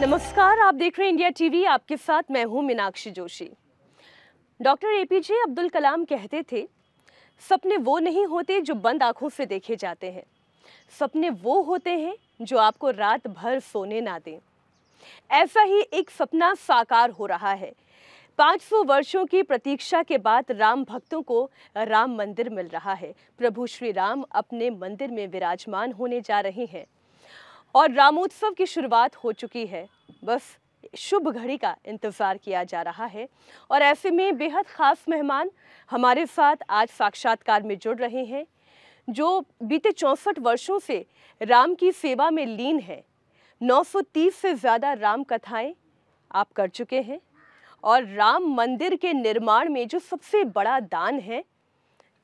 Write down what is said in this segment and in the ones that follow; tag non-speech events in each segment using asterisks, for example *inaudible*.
नमस्कार आप देख रहे हैं इंडिया टीवी आपके साथ मैं हूं Meenakshi Joshi doctor A P J Abdul Kalam कहते थे सपने वो नहीं होते जो बंद आंखों से देखे जाते हैं सपने वो होते हैं जो आपको रात भर सोने ना दें ऐसा ही एक सपना साकार हो रहा है 500 वर्षों की प्रतीक्षा के बाद राम भक्तों को राम मंदिर मिल रहा है प्रभु श्री राम अपने मंदिर में विराजमान होने जा रहे हैं और रामोत्सव की शुरुआत हो चुकी है बस शुभ घड़ी का इंतज़ार किया जा रहा है और ऐसे में बेहद ख़ास मेहमान हमारे साथ आज साक्षात्कार में जुड़ रहे हैं जो बीते चौंसठ वर्षों से राम की सेवा में लीन है 930 से ज़्यादा राम कथाएं आप कर चुके हैं और राम मंदिर के निर्माण में जो सबसे बड़ा दान है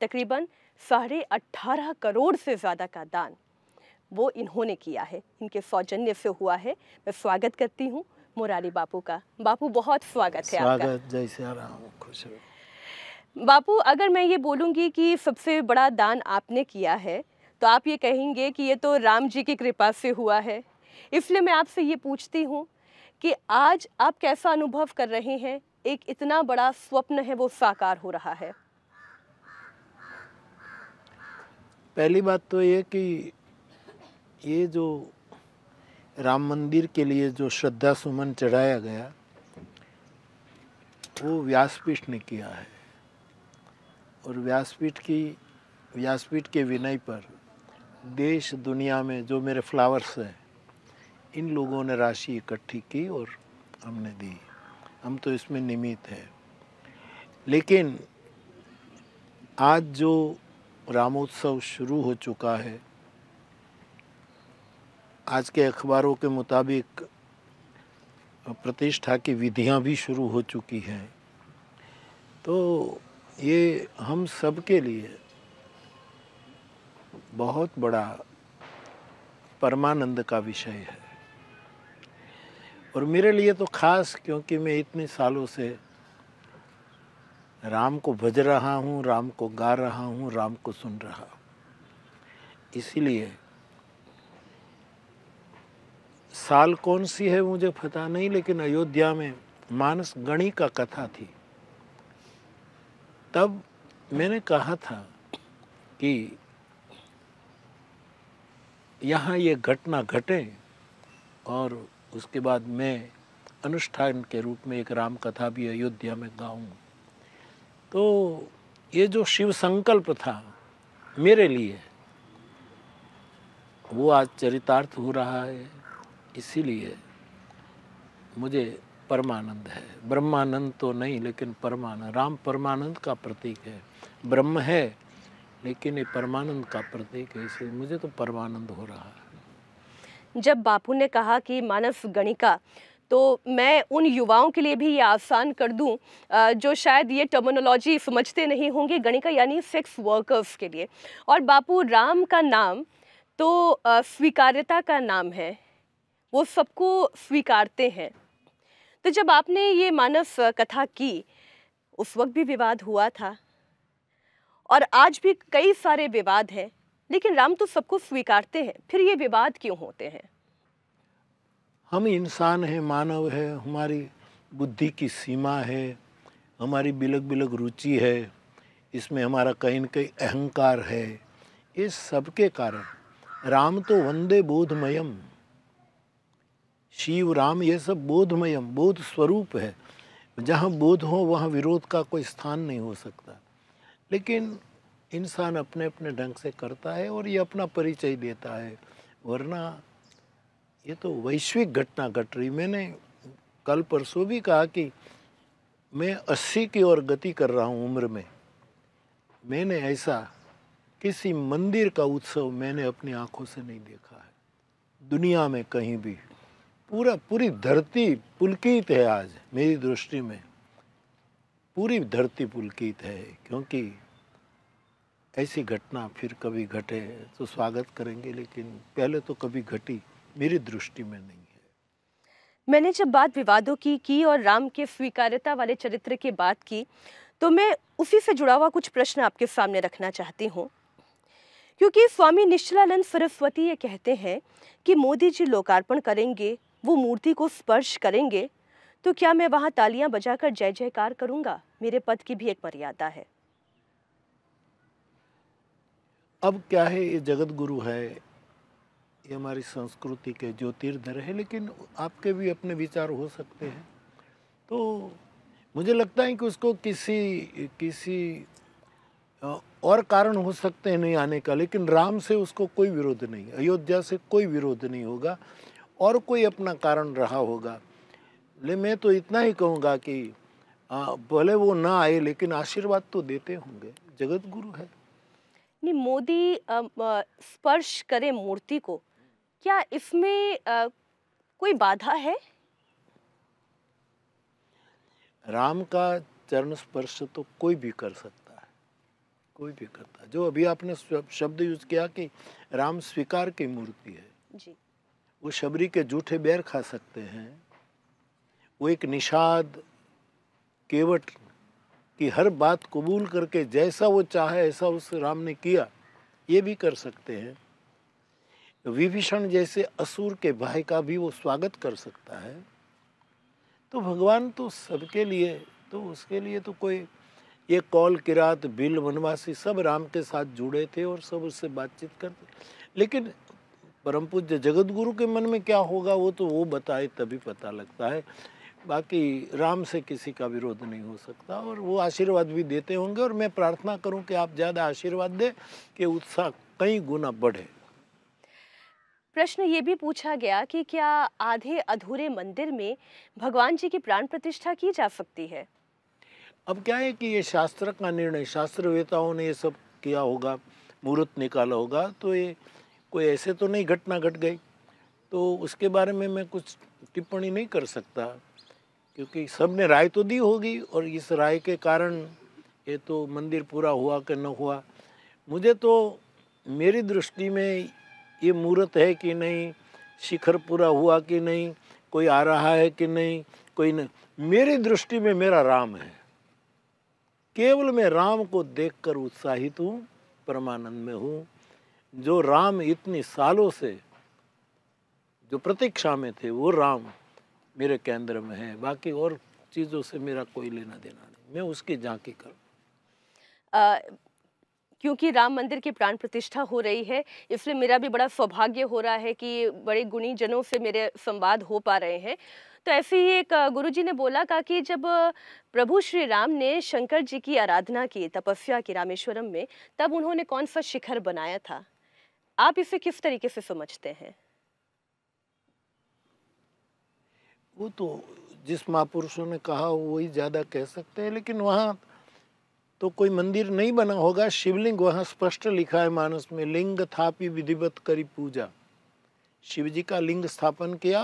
तकरीबन साढ़े अट्ठारह करोड़ से ज़्यादा का दान वो इन्होंने किया है इनके सौजन्य से हुआ है मैं स्वागत करती हूँ मुरारी बापू का बापू बहुत स्वागत है स्वागत खुश बापू अगर मैं ये बोलूँगी कि सबसे बड़ा दान आपने किया है तो आप ये कहेंगे कि ये तो राम जी की कृपा से हुआ है इसलिए मैं आपसे ये पूछती हूँ कि आज आप कैसा अनुभव कर रहे हैं एक इतना बड़ा स्वप्न है वो साकार हो रहा है पहली बात तो ये कि ये जो राम मंदिर के लिए जो श्रद्धा सुमन चढ़ाया गया वो व्यासपीठ ने किया है और व्यासपीठ की व्यासपीठ के विनय पर देश दुनिया में जो मेरे फ्लावर्स हैं इन लोगों ने राशि इकट्ठी की और हमने दी हम तो इसमें निमित हैं लेकिन आज जो रामोत्सव शुरू हो चुका है आज के अखबारों के मुताबिक प्रतिष्ठा की विधियां भी शुरू हो चुकी हैं तो ये हम सब के लिए बहुत बड़ा परमानंद का विषय है और मेरे लिए तो खास क्योंकि मैं इतने सालों से राम को भज रहा हूँ राम को गा रहा हूँ राम को सुन रहा हूँ इसीलिए साल कौन सी है मुझे पता नहीं लेकिन अयोध्या में मानस गणी का कथा थी तब मैंने कहा था कि यहाँ ये घटना घटे और उसके बाद मैं अनुष्ठान के रूप में एक राम कथा भी अयोध्या में गाऊँ तो ये जो शिव संकल्प था मेरे लिए वो आज चरितार्थ हो रहा है इसीलिए मुझे परमानंद है ब्रह्मानंद तो नहीं लेकिन परमानंद राम परमानंद का प्रतीक है ब्रह्म है लेकिन ये परमानंद का प्रतीक है इसलिए मुझे तो परमानंद हो रहा है जब बापू ने कहा कि मानव गणिका तो मैं उन युवाओं के लिए भी ये आसान कर दूं जो शायद ये टर्मिनोलॉजी समझते नहीं होंगे गणिका यानी सेक्स वर्कर्स के लिए और बापू राम का नाम तो स्वीकार्यता का नाम है वो सबको स्वीकारते हैं तो जब आपने ये मानव कथा की उस वक्त भी विवाद हुआ था और आज भी कई सारे विवाद हैं लेकिन राम तो सबको स्वीकारते हैं फिर ये विवाद क्यों होते हैं हम इंसान हैं मानव है हमारी बुद्धि की सीमा है हमारी बिलक बिलक रुचि है इसमें हमारा कहीं न कहीं अहंकार है इस सबके कारण राम तो वंदे बोधमयम शिव राम ये सब बोधमयम बोध स्वरूप है जहाँ बोध हो वहाँ विरोध का कोई स्थान नहीं हो सकता लेकिन इंसान अपने अपने ढंग से करता है और ये अपना परिचय देता है वरना ये तो वैश्विक घटना घट रही मैंने कल परसों भी कहा कि मैं अस्सी की ओर गति कर रहा हूँ उम्र में मैंने ऐसा किसी मंदिर का उत्सव मैंने अपनी आंखों से नहीं देखा है दुनिया में कहीं भी पूरा पूरी धरती पुलकित है आज मेरी दृष्टि में पूरी धरती पुलकित है क्योंकि ऐसी घटना फिर कभी घटे तो स्वागत करेंगे लेकिन पहले तो कभी घटी मेरी दृष्टि में नहीं है मैंने जब बात विवादों की की और राम के स्वीकार्यता वाले चरित्र की बात की तो मैं उसी से जुड़ा हुआ कुछ प्रश्न आपके सामने रखना चाहती हूँ क्योंकि स्वामी निश्चलानंद सरस्वती ये कहते हैं कि मोदी जी लोकार्पण करेंगे वो मूर्ति को स्पर्श करेंगे तो क्या मैं वहां तालियां बजाकर जय जयकार करूंगा मेरे पद की भी एक मर्यादा है अब क्या है ये जगत गुरु है ये हमारी संस्कृति के ज्योतिर्धर है लेकिन आपके भी अपने विचार हो सकते हैं तो मुझे लगता है कि उसको किसी किसी और कारण हो सकते हैं नहीं आने का लेकिन राम से उसको कोई विरोध नहीं अयोध्या से कोई विरोध नहीं होगा और कोई अपना कारण रहा होगा ले मैं तो इतना ही कहूँगा कि भले वो ना आए लेकिन आशीर्वाद तो देते होंगे जगत गुरु है नहीं मोदी स्पर्श करे मूर्ति को क्या इसमें आ, कोई बाधा है राम का चरण स्पर्श तो कोई भी कर सकता है कोई भी करता है जो अभी आपने शब्द यूज किया कि राम स्वीकार की मूर्ति है जी वो शबरी के जूठे बैर खा सकते हैं वो एक निषाद केवट की हर बात कबूल करके जैसा वो चाहे ऐसा उस राम ने किया ये भी कर सकते हैं विभीषण जैसे असुर के भाई का भी वो स्वागत कर सकता है तो भगवान तो सबके लिए तो उसके लिए तो कोई ये कौल किरात बिल वनवासी सब राम के साथ जुड़े थे और सब उससे बातचीत करते लेकिन परम पूज्य जगत गुरु के मन में क्या होगा वो तो वो बताए तभी पता लगता है बाकी राम से किसी का विरोध नहीं हो सकता और वो आशीर्वाद भी देते होंगे और मैं प्रार्थना करूं कि आप ज़्यादा आशीर्वाद दें कि उत्साह कई गुना बढ़े प्रश्न ये भी पूछा गया कि क्या आधे अधूरे मंदिर में भगवान जी की प्राण प्रतिष्ठा की जा सकती है अब क्या है कि ये शास्त्र का निर्णय शास्त्रवेताओं ने ये सब किया होगा मुहूर्त निकाला होगा तो ये कोई ऐसे तो नहीं घटना घट गट गई तो उसके बारे में मैं कुछ टिप्पणी नहीं कर सकता क्योंकि सब ने राय तो दी होगी और इस राय के कारण ये तो मंदिर पूरा हुआ कि न हुआ मुझे तो मेरी दृष्टि में ये मूर्त है कि नहीं शिखर पूरा हुआ कि नहीं कोई आ रहा है कि नहीं कोई नहीं मेरी दृष्टि में मेरा राम है केवल मैं राम को देखकर उत्साहित हूँ परमानंद में हूँ जो राम इतने सालों से जो प्रतीक्षा में थे वो राम मेरे केंद्र में है बाकी और चीज़ों से मेरा कोई लेना देना नहीं मैं उसकी झांकी करूँ क्योंकि राम मंदिर की प्राण प्रतिष्ठा हो रही है इसलिए मेरा भी बड़ा सौभाग्य हो रहा है कि बड़े गुणी जनों से मेरे संवाद हो पा रहे हैं तो ऐसे ही एक गुरुजी ने बोला का कि जब प्रभु श्री राम ने शंकर जी की आराधना की तपस्या की रामेश्वरम में तब उन्होंने कौन सा शिखर बनाया था आप इसे किस तरीके से समझते हैं वो तो जिस महापुरुषों ने कहा वही ज़्यादा कह सकते हैं लेकिन वहाँ तो कोई मंदिर नहीं बना होगा शिवलिंग वहाँ स्पष्ट लिखा है मानस में लिंग थापी विधिवत करी पूजा शिव जी का लिंग स्थापन किया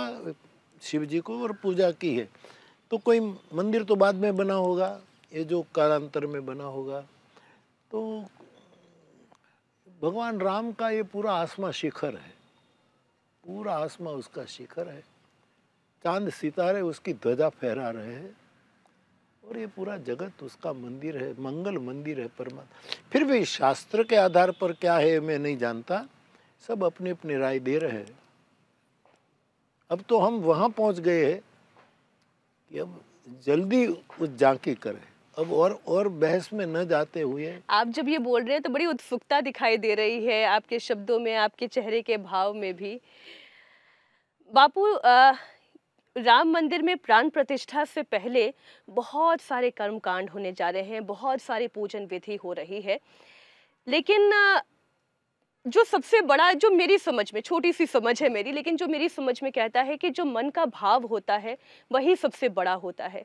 शिव जी को और पूजा की है तो कोई मंदिर तो बाद में बना होगा ये जो कालांतर में बना होगा तो भगवान राम का ये पूरा आसमा शिखर है पूरा आसमा उसका शिखर है चांद सितारे उसकी ध्वजा फहरा रहे हैं और ये पूरा जगत उसका मंदिर है मंगल मंदिर है परमात्मा फिर भी शास्त्र के आधार पर क्या है मैं नहीं जानता सब अपनी अपनी राय दे रहे हैं अब तो हम वहाँ पहुँच गए हैं कि अब जल्दी उस झांकी करें अब और और बहस में न जाते हुए आप जब ये बोल रहे हैं तो बड़ी उत्सुकता दिखाई दे रही है आपके शब्दों में आपके चेहरे के भाव में भी बापू राम मंदिर में प्राण प्रतिष्ठा से पहले बहुत सारे कर्मकांड होने जा रहे हैं बहुत सारी पूजन विधि हो रही है लेकिन जो सबसे बड़ा जो मेरी समझ में छोटी सी समझ है मेरी लेकिन जो मेरी समझ में कहता है कि जो मन का भाव होता है वही सबसे बड़ा होता है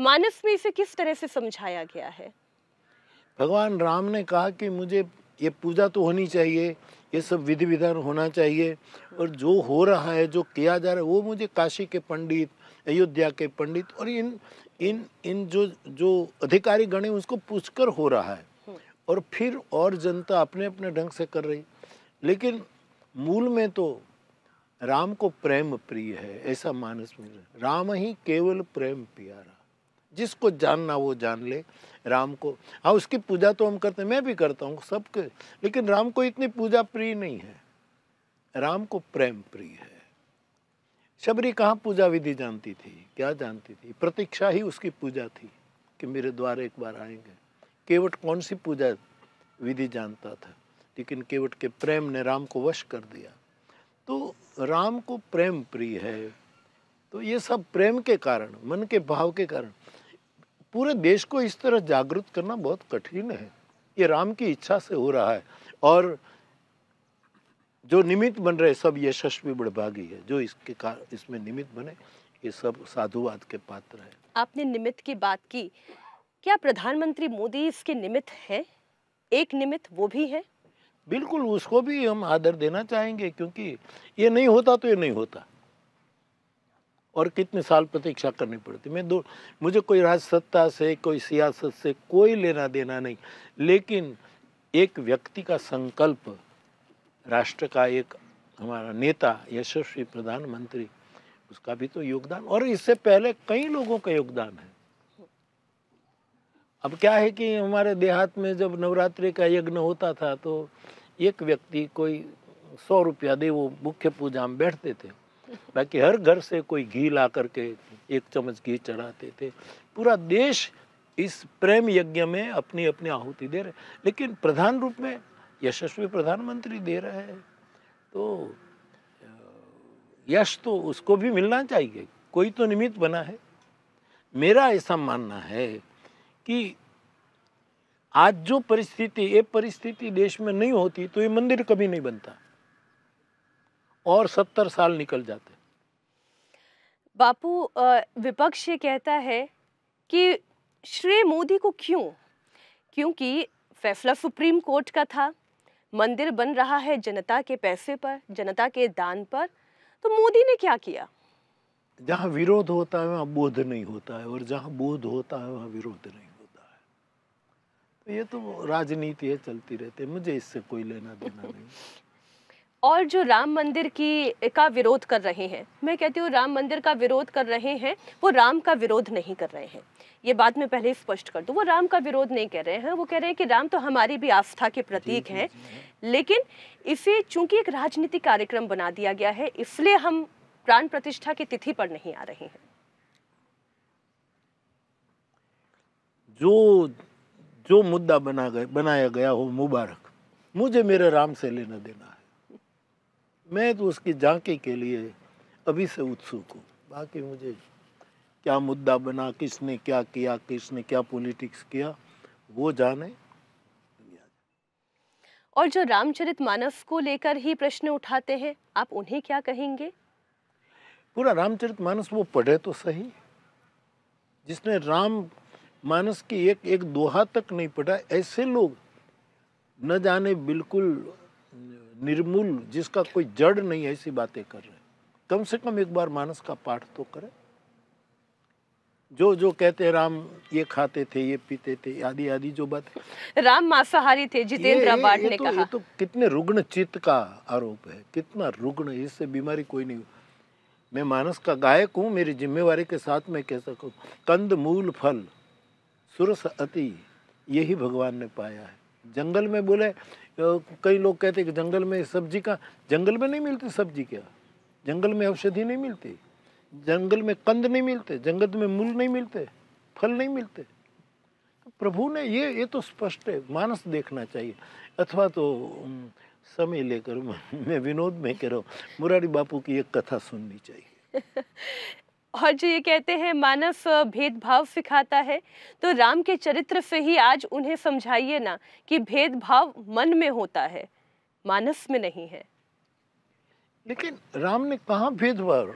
मानस में इसे किस तरह से समझाया गया है भगवान राम ने कहा कि मुझे ये पूजा तो होनी चाहिए ये सब विधि विधान होना चाहिए और जो हो रहा है जो किया जा रहा है वो मुझे काशी के पंडित अयोध्या के पंडित और इन इन इन जो जो अधिकारी गणे उसको पूछकर हो रहा है हम्म। और फिर और जनता अपने अपने ढंग से कर रही लेकिन मूल में तो राम को प्रेम प्रिय है ऐसा मानस में राम ही केवल प्रेम प्यारा जिसको जानना वो जान ले राम को हाँ उसकी पूजा तो हम करते हैं मैं भी करता हूँ सबके लेकिन राम को इतनी पूजा प्रिय नहीं है राम को प्रेम प्रिय है शबरी कहाँ पूजा विधि जानती थी क्या जानती थी प्रतीक्षा ही उसकी पूजा थी कि मेरे द्वार एक बार आएंगे केवट कौन सी पूजा विधि जानता था लेकिन केवट के प्रेम ने राम को वश कर दिया तो राम को प्रेम प्रिय है तो ये सब प्रेम के कारण मन के भाव के कारण पूरे देश को इस तरह जागृत करना बहुत कठिन है ये राम की इच्छा से हो रहा है और जो निमित्त बन रहे सब यशस्वी बड़भागी है जो इसके इसमें निमित्त बने ये सब साधुवाद के पात्र है आपने निमित्त की बात की क्या प्रधानमंत्री मोदी इसके निमित्त है एक निमित्त वो भी है बिल्कुल उसको भी हम आदर देना चाहेंगे क्योंकि ये नहीं होता तो ये नहीं होता और कितने साल प्रतीक्षा करनी पड़ती मैं दो मुझे कोई राजसत्ता से कोई सियासत से कोई लेना देना नहीं लेकिन एक व्यक्ति का संकल्प राष्ट्र का एक हमारा नेता यशस्वी प्रधानमंत्री उसका भी तो योगदान और इससे पहले कई लोगों का योगदान है अब क्या है कि हमारे देहात में जब नवरात्रि का यज्ञ होता था तो एक व्यक्ति कोई सौ रुपया दे वो मुख्य पूजा में बैठते थे बाकी हर घर से कोई घी ला करके एक चम्मच घी चढ़ाते थे पूरा देश इस प्रेम यज्ञ में अपनी अपनी आहुति दे रहे लेकिन प्रधान रूप में यशस्वी प्रधानमंत्री दे रहे हैं तो यश तो उसको भी मिलना चाहिए कोई तो निमित्त बना है मेरा ऐसा मानना है कि आज जो परिस्थिति ये परिस्थिति देश में नहीं होती तो ये मंदिर कभी नहीं बनता और सत्तर साल निकल जाते बापू विपक्ष ये कहता है कि श्री मोदी को क्यों क्योंकि फैसला सुप्रीम कोर्ट का था मंदिर बन रहा है जनता के पैसे पर जनता के दान पर तो मोदी ने क्या किया जहाँ विरोध होता है वहाँ बोध नहीं होता है और जहाँ बोध होता है वहाँ विरोध नहीं होता है तो ये तो राजनीति है चलती रहती है मुझे इससे कोई लेना देना *laughs* नहीं और जो राम मंदिर की का विरोध कर रहे हैं मैं कहती हूँ राम मंदिर का विरोध कर रहे हैं वो राम का विरोध नहीं कर रहे हैं ये बात मैं पहले स्पष्ट कर दूँ वो राम का विरोध नहीं कर रहे हैं वो कह रहे हैं कि राम तो हमारी भी आस्था के प्रतीक हैं लेकिन इसे चूंकि एक राजनीतिक कार्यक्रम बना दिया गया है इसलिए हम प्राण प्रतिष्ठा की तिथि पर नहीं आ रहे हैं जो जो मुद्दा बना गया बनाया गया हो मुबारक मुझे मेरे राम से लेना देना मैं तो उसकी झांकी के लिए अभी से उत्सुक हूँ बाकी मुझे क्या मुद्दा बना किसने क्या किया किसने क्या पॉलिटिक्स किया वो जाने और जो रामचरित मानस को लेकर ही प्रश्न उठाते हैं आप उन्हें क्या कहेंगे पूरा रामचरित मानस वो पढ़े तो सही जिसने राम मानस की एक एक दोहा तक नहीं पढ़ा ऐसे लोग न जाने बिल्कुल निर्मूल जिसका कोई जड़ नहीं है ऐसी बातें कर रहे कम से कम एक बार मानस का पाठ तो करें जो जो कहते राम ये खाते थे ये पीते थे आदि आदि जो बात राम मांसाहारी थे जितेंद्र ने ये तो, कहा ये तो कितने रुग्ण चित्त का आरोप है कितना रुग्ण इससे बीमारी कोई नहीं मैं मानस का गायक हूँ मेरी जिम्मेवारी के साथ मैं कह सकू कंद मूल फल सुरस अति यही भगवान ने पाया है जंगल में बोले तो कई लोग कहते हैं कि जंगल में सब्जी का जंगल में नहीं मिलती सब्जी क्या जंगल में औषधि नहीं मिलती जंगल में कंद नहीं मिलते जंगल में मूल नहीं मिलते फल नहीं मिलते प्रभु ने ये ये तो स्पष्ट है मानस देखना चाहिए अथवा तो समय लेकर मैं विनोद में कह रहा हूँ मुरारी बापू की एक कथा सुननी चाहिए *laughs* और जो ये कहते हैं मानव भेदभाव सिखाता है तो राम के चरित्र से ही आज उन्हें समझाइए ना कि भेदभाव मन में होता है मानस में नहीं है लेकिन राम ने कहा भेदभाव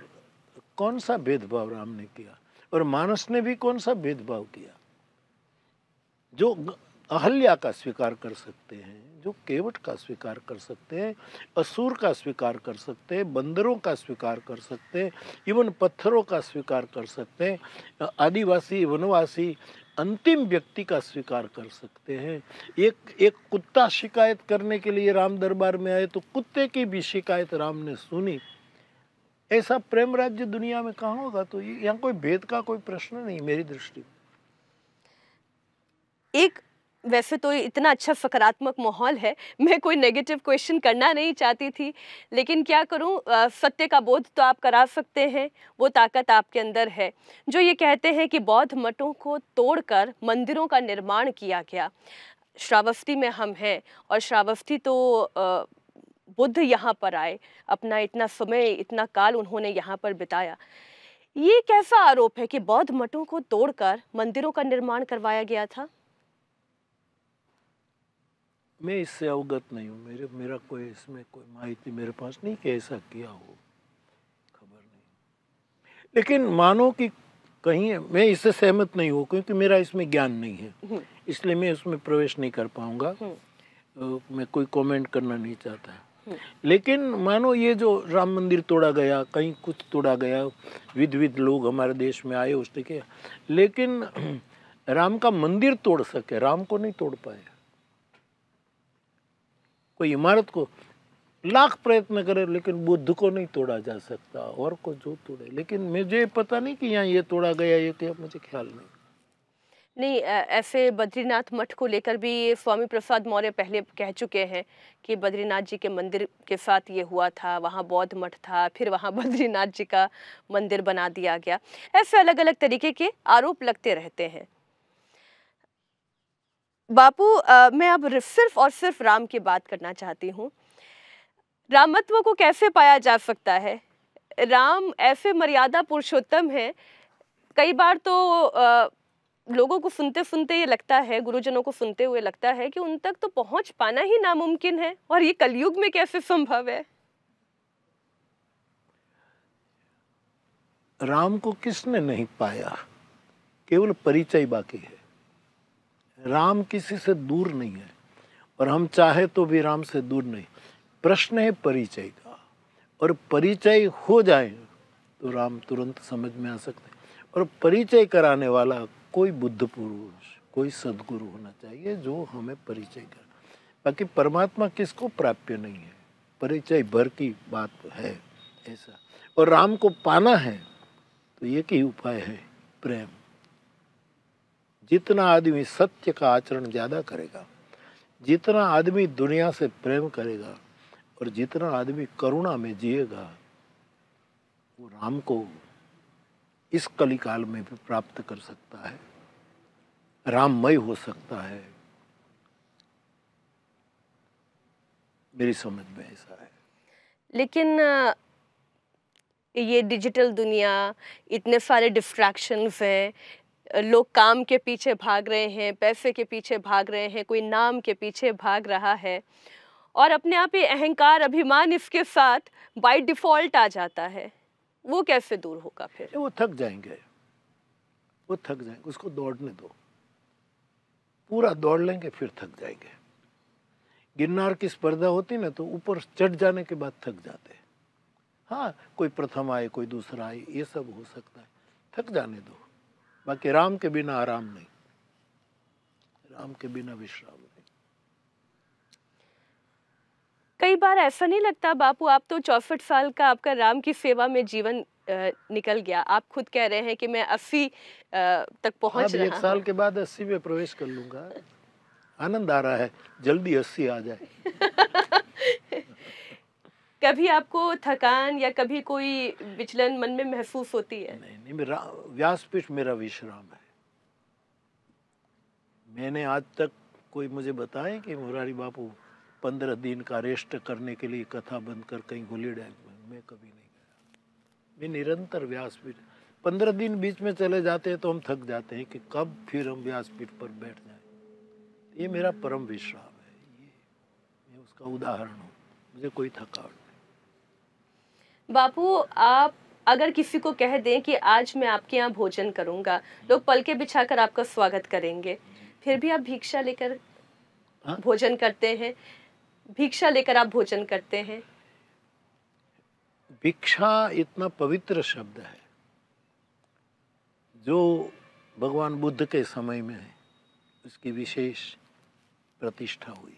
कौन सा भेदभाव राम ने किया और मानस ने भी कौन सा भेदभाव किया जो अहल्या का स्वीकार कर सकते हैं जो केवट का स्वीकार कर सकते हैं असुर का स्वीकार कर सकते हैं बंदरों का स्वीकार कर सकते हैं इवन पत्थरों का स्वीकार कर सकते हैं आदिवासी वनवासी अंतिम व्यक्ति का स्वीकार कर सकते हैं एक एक कुत्ता शिकायत करने के लिए राम दरबार में आए तो कुत्ते की भी शिकायत राम ने सुनी ऐसा प्रेम राज्य दुनिया में कहाँ होगा तो यहाँ कोई भेद का कोई प्रश्न नहीं मेरी दृष्टि एक वैसे तो इतना अच्छा सकारात्मक माहौल है मैं कोई नेगेटिव क्वेश्चन करना नहीं चाहती थी लेकिन क्या करूं सत्य का बोध तो आप करा सकते हैं वो ताकत आपके अंदर है जो ये कहते हैं कि बौद्ध मठों को तोड़कर मंदिरों का निर्माण किया गया श्रावस्ती में हम हैं और श्रावस्ती तो बुद्ध यहाँ पर आए अपना इतना समय इतना काल उन्होंने यहाँ पर बिताया ये कैसा आरोप है कि बौद्ध मठों को तोड़कर मंदिरों का निर्माण करवाया गया था मैं इससे अवगत नहीं हूँ मेरे मेरा कोई इसमें कोई माहिती मेरे पास नहीं कि ऐसा किया हो खबर नहीं लेकिन मानो कि कहीं मैं इससे सहमत नहीं हूँ क्योंकि मेरा इसमें ज्ञान नहीं है हम्म। इसलिए मैं इसमें प्रवेश नहीं कर पाऊँगा हम्म। मैं कोई कमेंट करना नहीं चाहता हम्म। लेकिन मानो ये जो राम मंदिर तोड़ा गया कहीं कुछ तोड़ा गया विध विध लोग हमारे देश में आए उसने लेकिन *clears throat* राम का मंदिर तोड़ सके राम को नहीं तोड़ पाया कोई इमारत को लाख प्रयत्न करे लेकिन बुद्ध को नहीं तोड़ा जा सकता और को जो तोड़े लेकिन मुझे पता नहीं कि यहाँ ये तोड़ा गया ये क्या तो मुझे ख्याल नहीं नहीं ऐसे बद्रीनाथ मठ को लेकर भी स्वामी प्रसाद मौर्य पहले कह चुके हैं कि बद्रीनाथ जी के मंदिर के साथ ये हुआ था वहाँ बौद्ध मठ था फिर वहाँ *laughs* बद्रीनाथ जी का मंदिर बना दिया गया ऐसे अलग अलग तरीके के आरोप लगते रहते हैं बापू मैं अब सिर्फ और सिर्फ राम की बात करना चाहती हूँ रामत्व को कैसे पाया जा सकता है राम ऐसे मर्यादा पुरुषोत्तम है कई बार तो लोगों को सुनते सुनते ये लगता है गुरुजनों को सुनते हुए लगता है कि उन तक तो पहुंच पाना ही नामुमकिन है और ये कलयुग में कैसे संभव है राम को किसने नहीं पाया केवल परिचय बाकी है राम किसी से दूर नहीं है और हम चाहे तो भी राम से दूर नहीं प्रश्न है परिचय का और परिचय हो जाए तो राम तुरंत समझ में आ सकते हैं और परिचय कराने वाला कोई बुद्ध पुरुष कोई सदगुरु होना चाहिए जो हमें परिचय कर बाकी परमात्मा किसको प्राप्य नहीं है परिचय भर की बात तो है ऐसा और राम को पाना है तो ये ही उपाय है प्रेम जितना आदमी सत्य का आचरण ज़्यादा करेगा जितना आदमी दुनिया से प्रेम करेगा और जितना आदमी करुणा में जिएगा वो राम को इस कलिकाल में भी प्राप्त कर सकता है राममय हो सकता है मेरी समझ में ऐसा है लेकिन ये डिजिटल दुनिया इतने सारे डिस्ट्रैक्शन हैं लोग काम के पीछे भाग रहे हैं पैसे के पीछे भाग रहे हैं कोई नाम के पीछे भाग रहा है और अपने आप ही अहंकार अभिमान इसके साथ बाय डिफ़ॉल्ट आ जाता है वो कैसे दूर होगा फिर वो थक जाएंगे वो थक जाएंगे उसको दौड़ने दो पूरा दौड़ लेंगे फिर थक जाएंगे गिरनार की स्पर्धा होती ना तो ऊपर चढ़ जाने के बाद थक जाते हाँ कोई प्रथम आए कोई दूसरा आए ये सब हो सकता है थक जाने दो बाकी राम के बिना आराम नहीं राम के बिना विश्राम कई बार ऐसा नहीं लगता बापू आप तो चौसठ साल का आपका राम की सेवा में जीवन निकल गया आप खुद कह रहे हैं कि मैं अस्सी तक पहुंच रहा एक साल के बाद अस्सी में प्रवेश कर लूंगा आनंद आ रहा है जल्दी अस्सी आ जाए *laughs* कभी आपको थकान या कभी कोई विचलन मन में महसूस होती है नहीं नहीं मेरा व्यासपीठ मेरा विश्राम है मैंने आज तक कोई मुझे बताए कि मुरारी बापू पंद्रह दिन का रेस्ट करने के लिए कथा बंद कर कहीं गोली डैम में मैं कभी नहीं गया मैं निरंतर व्यासपीठ पंद्रह दिन बीच में चले जाते हैं तो हम थक जाते हैं कि कब फिर हम व्यासपीठ पर बैठ जाए ये मेरा परम विश्राम है ये मैं उसका उदाहरण हूँ मुझे कोई थकावट बापू आप अगर किसी को कह दें कि आज मैं आपके यहाँ भोजन करूँगा लोग पलके बिछा कर आपका स्वागत करेंगे फिर भी आप भिक्षा लेकर हाँ? भोजन करते हैं भिक्षा लेकर आप भोजन करते हैं भिक्षा इतना पवित्र शब्द है जो भगवान बुद्ध के समय में है उसकी विशेष प्रतिष्ठा हुई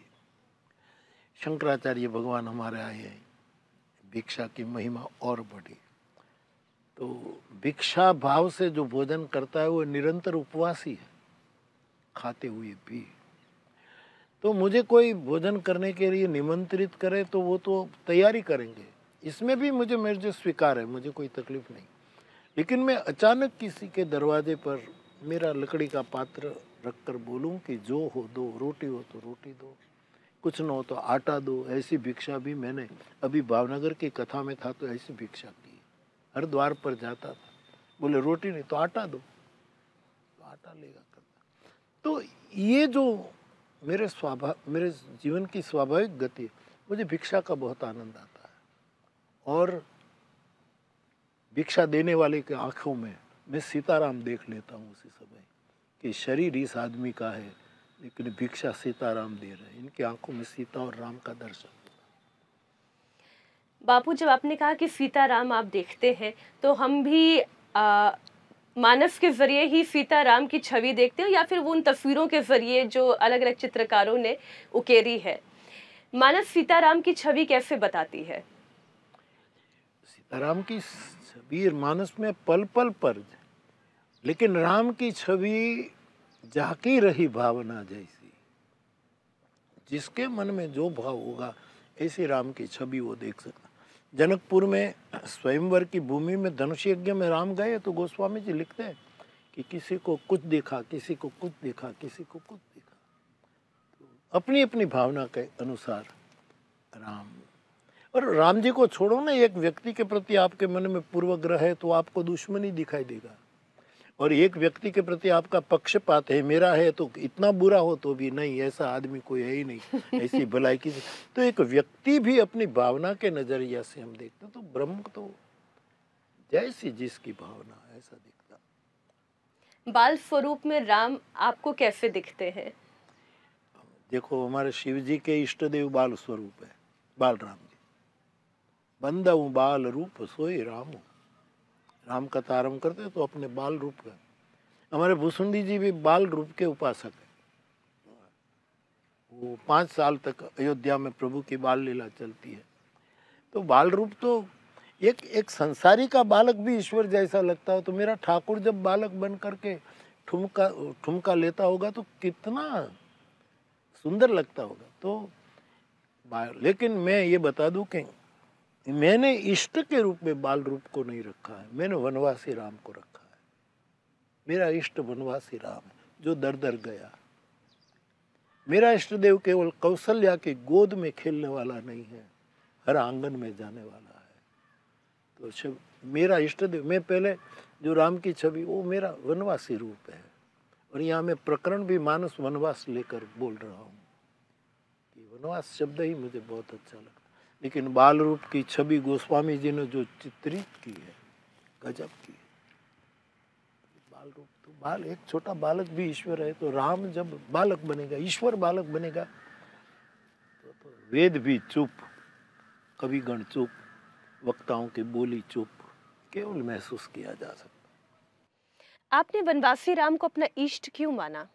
शंकराचार्य भगवान हमारे आए हैं भिक्षा की महिमा और बढ़ी तो भिक्षा भाव से जो भोजन करता है वो निरंतर उपवासी है खाते हुए भी तो मुझे कोई भोजन करने के लिए निमंत्रित करे तो वो तो तैयारी करेंगे इसमें भी मुझे मेरे जो स्वीकार है मुझे कोई तकलीफ नहीं लेकिन मैं अचानक किसी के दरवाजे पर मेरा लकड़ी का पात्र रख कर बोलूँ कि जो हो दो रोटी हो तो रोटी दो कुछ न हो तो आटा दो ऐसी भिक्षा भी मैंने अभी भावनगर की कथा में था तो ऐसी भिक्षा की हर द्वार पर जाता था बोले रोटी नहीं तो आटा दो तो आटा लेगा करता तो ये जो मेरे स्वाभाव मेरे जीवन की स्वाभाविक गति मुझे भिक्षा का बहुत आनंद आता है और भिक्षा देने वाले की आंखों में मैं सीताराम देख लेता हूँ उसी समय कि शरीर इस आदमी का है लेकिन भिक्षा सीताराम दे रहे इनकी आंखों में सीता और राम का दर्शन बापू जब आपने कहा कि सीताराम आप देखते हैं तो हम भी आ, मानस के ज़रिए ही सीताराम की छवि देखते हैं या फिर वो उन तस्वीरों के ज़रिए जो अलग अलग चित्रकारों ने उकेरी है मानस सीताराम की छवि कैसे बताती है सीताराम की छवि मानस में पल पल पर लेकिन राम की छवि जाकी रही भावना जैसी जिसके मन में जो भाव होगा ऐसी राम की छवि वो देख सकता जनकपुर में स्वयंवर की भूमि में धनुष यज्ञ में राम गए तो गोस्वामी जी लिखते हैं कि किसी को कुछ देखा किसी को कुछ देखा किसी को कुछ देखा तो अपनी अपनी भावना के अनुसार राम और राम जी को छोड़ो ना एक व्यक्ति के प्रति आपके मन में पूर्वग्रह है तो आपको दुश्मनी दिखाई देगा और एक व्यक्ति के प्रति आपका पक्षपात है मेरा है तो इतना बुरा हो तो भी नहीं ऐसा आदमी कोई है ही नहीं *laughs* ऐसी भलाई की तो एक व्यक्ति भी अपनी भावना के नज़रिया से हम देखते तो ब्रह्म तो जैसी जिसकी भावना ऐसा दिखता बाल स्वरूप में राम आपको कैसे दिखते हैं देखो हमारे शिव जी के इष्ट देव बाल स्वरूप है बाल राम जी बंदा बाल रूप सोई राम हूँ राम कथा आरम्भ करते तो अपने बाल रूप का हमारे भूसुंडी जी भी बाल रूप के उपासक हैं वो पाँच साल तक अयोध्या में प्रभु की बाल लीला चलती है तो बाल रूप तो एक एक संसारी का बालक भी ईश्वर जैसा लगता हो तो मेरा ठाकुर जब बालक बन करके ठुमका ठुमका लेता होगा तो कितना सुंदर लगता होगा तो लेकिन मैं ये बता दूं कि मैंने इष्ट के रूप में बाल रूप को नहीं रखा है मैंने वनवासी राम को रखा है मेरा इष्ट वनवासी राम जो दर दर गया मेरा इष्ट देव केवल कौशल्या के गोद में खेलने वाला नहीं है हर आंगन में जाने वाला है तो शिव मेरा इष्ट देव मैं पहले जो राम की छवि वो मेरा वनवासी रूप है और यहाँ मैं प्रकरण भी मानस वनवास लेकर बोल रहा हूँ कि वनवास शब्द ही मुझे बहुत अच्छा लगता लेकिन बाल रूप की छवि गोस्वामी जी ने जो चित्रित की है गजब की है बाल रूप तो बाल एक छोटा बालक भी ईश्वर है तो राम जब बालक बनेगा ईश्वर बालक बनेगा तो, तो वेद भी चुप कवि गण चुप वक्ताओं की बोली चुप केवल महसूस किया जा सकता आपने वनवासी राम को अपना इष्ट क्यों माना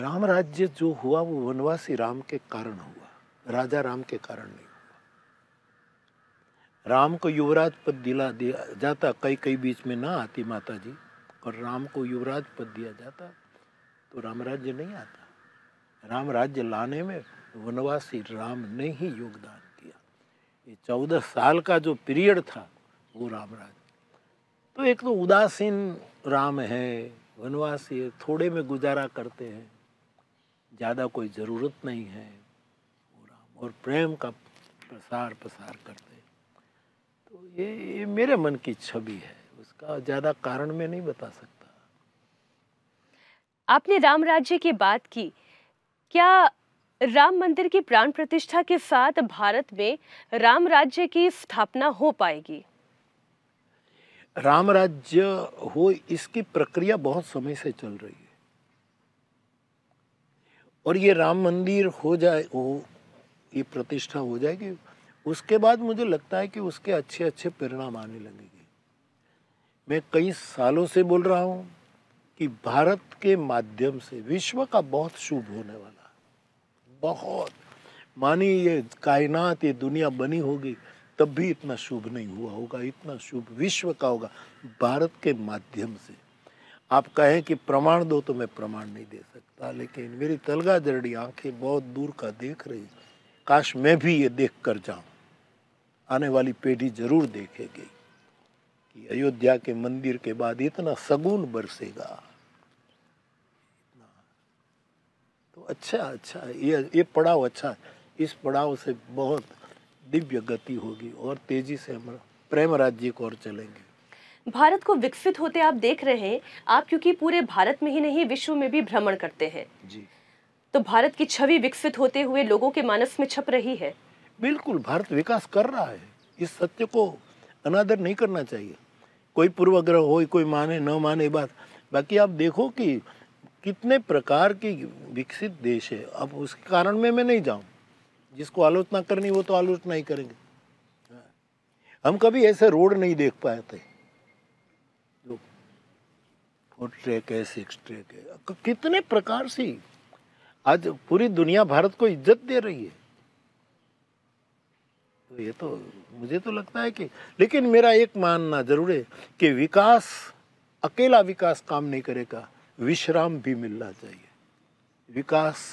राम राज्य जो हुआ वो वनवासी राम के कारण हुआ राजा राम के कारण नहीं हुआ राम को युवराज पद दिला दिया जाता कई कई बीच में ना आती माता जी और राम को युवराज पद दिया जाता तो राम राज्य नहीं आता राम राज्य लाने में वनवासी राम ने ही योगदान दिया ये चौदह साल का जो पीरियड था वो राम राज्य तो एक तो उदासीन राम है वनवासी थोड़े में गुजारा करते हैं ज़्यादा कोई ज़रूरत नहीं है और प्रेम का प्रसार प्रसार करते तो ये, ये मेरे मन की छवि है उसका ज़्यादा कारण मैं नहीं बता सकता आपने राम राज्य की बात की क्या राम मंदिर की प्राण प्रतिष्ठा के साथ भारत में राम राज्य की स्थापना हो पाएगी राम राज्य हो इसकी प्रक्रिया बहुत समय से चल रही है और ये राम मंदिर हो जाए वो ये प्रतिष्ठा हो जाएगी उसके बाद मुझे लगता है कि उसके अच्छे अच्छे परिणाम आने लगेंगे मैं कई सालों से बोल रहा हूँ कि भारत के माध्यम से विश्व का बहुत शुभ होने वाला बहुत मानी ये कायनात ये दुनिया बनी होगी तब भी इतना शुभ नहीं हुआ होगा इतना शुभ विश्व का होगा भारत के माध्यम से आप कहें कि प्रमाण दो तो मैं प्रमाण नहीं दे सकता लेकिन मेरी तलगा दरड़ी आंखें बहुत दूर का देख रही काश मैं भी ये देख कर जाऊं आने वाली पीढ़ी जरूर देखेगी कि अयोध्या के मंदिर के बाद इतना सगुन बरसेगा तो अच्छा अच्छा ये ये पड़ाव अच्छा इस पड़ाव से बहुत दिव्य गति होगी और तेजी से हम प्रेम राज्य की ओर चलेंगे भारत को विकसित होते आप देख रहे हैं आप क्योंकि पूरे भारत में ही नहीं विश्व में भी भ्रमण करते हैं जी तो भारत की छवि विकसित होते हुए लोगों के मानस में छप रही है बिल्कुल भारत विकास कर रहा है इस सत्य को अनादर नहीं करना चाहिए कोई पूर्वाग्रह हो कोई माने न माने बात बाकी आप देखो कि कितने प्रकार की विकसित देश है अब उसके कारण में मैं नहीं जाऊँ जिसको आलोचना करनी वो तो आलोचना ही करेंगे हाँ। हम कभी ऐसे रोड नहीं देख पाए थे फोर ट्रैक है सिक्स ट्रैक है कितने प्रकार से आज पूरी दुनिया भारत को इज्जत दे रही है तो ये तो मुझे तो लगता है कि लेकिन मेरा एक मानना जरूर है कि विकास अकेला विकास काम नहीं करेगा विश्राम भी मिलना चाहिए विकास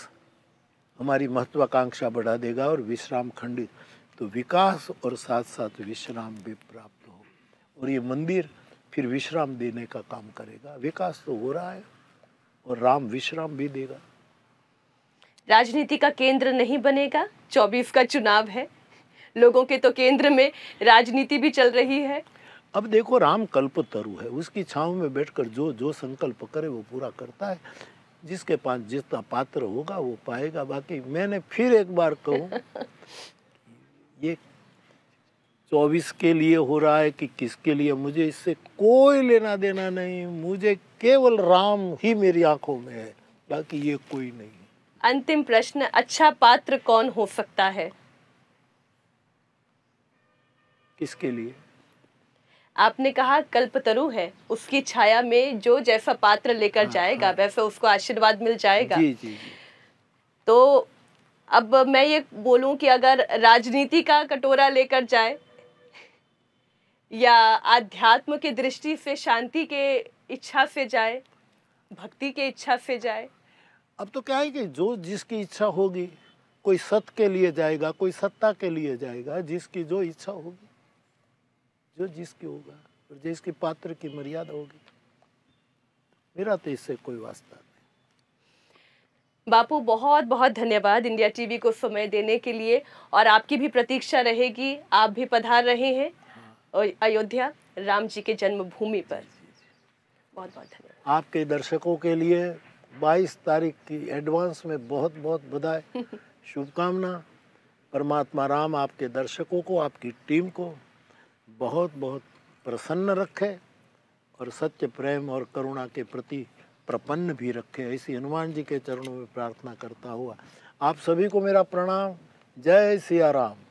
हमारी महत्वाकांक्षा बढ़ा देगा और विश्राम खंडित तो विकास और साथ साथ विश्राम भी प्राप्त हो और ये मंदिर फिर विश्राम देने का काम करेगा विकास तो हो रहा है और राम विश्राम भी देगा राजनीति का केंद्र नहीं बनेगा चौबीस का चुनाव है लोगों के तो केंद्र में राजनीति भी चल रही है अब देखो राम कल्प तरु है उसकी छाव में बैठकर जो जो संकल्प करे वो पूरा करता है जिसके पास जितना पात्र होगा वो पाएगा बाकी मैंने फिर एक बार कहूँ ये चौबीस के लिए हो रहा है कि किसके लिए मुझे इससे कोई लेना देना नहीं मुझे केवल राम ही मेरी आंखों में है बाकी ये कोई नहीं अंतिम प्रश्न अच्छा पात्र कौन हो सकता है किसके लिए आपने कहा कल्पतरु है उसकी छाया में जो जैसा पात्र लेकर हाँ, जाएगा हाँ, वैसा उसको आशीर्वाद मिल जाएगा जी, जी, जी। तो अब मैं ये बोलूं कि अगर राजनीति का कटोरा लेकर जाए या आध्यात्म के दृष्टि से शांति के इच्छा से जाए भक्ति के इच्छा से जाए अब तो क्या है कि जो जिसकी इच्छा होगी कोई सत्य के लिए जाएगा कोई सत्ता के लिए जाएगा जिसकी जो इच्छा होगी जो जिसकी होगा और जिसकी पात्र की मर्यादा होगी मेरा तो इससे कोई वास्ता नहीं बापू बहुत बहुत धन्यवाद इंडिया टीवी को समय देने के लिए और आपकी भी प्रतीक्षा रहेगी आप भी पधार रहे हैं अयोध्या राम जी के जन्मभूमि पर बहुत बहुत धन्यवाद आपके दर्शकों के लिए 22 तारीख की एडवांस में बहुत बहुत बधाई *laughs* शुभकामना परमात्मा राम आपके दर्शकों को आपकी टीम को बहुत बहुत प्रसन्न रखे और सत्य प्रेम और करुणा के प्रति प्रपन्न भी रखे ऐसी हनुमान जी के चरणों में प्रार्थना करता हुआ आप सभी को मेरा प्रणाम जय सिया राम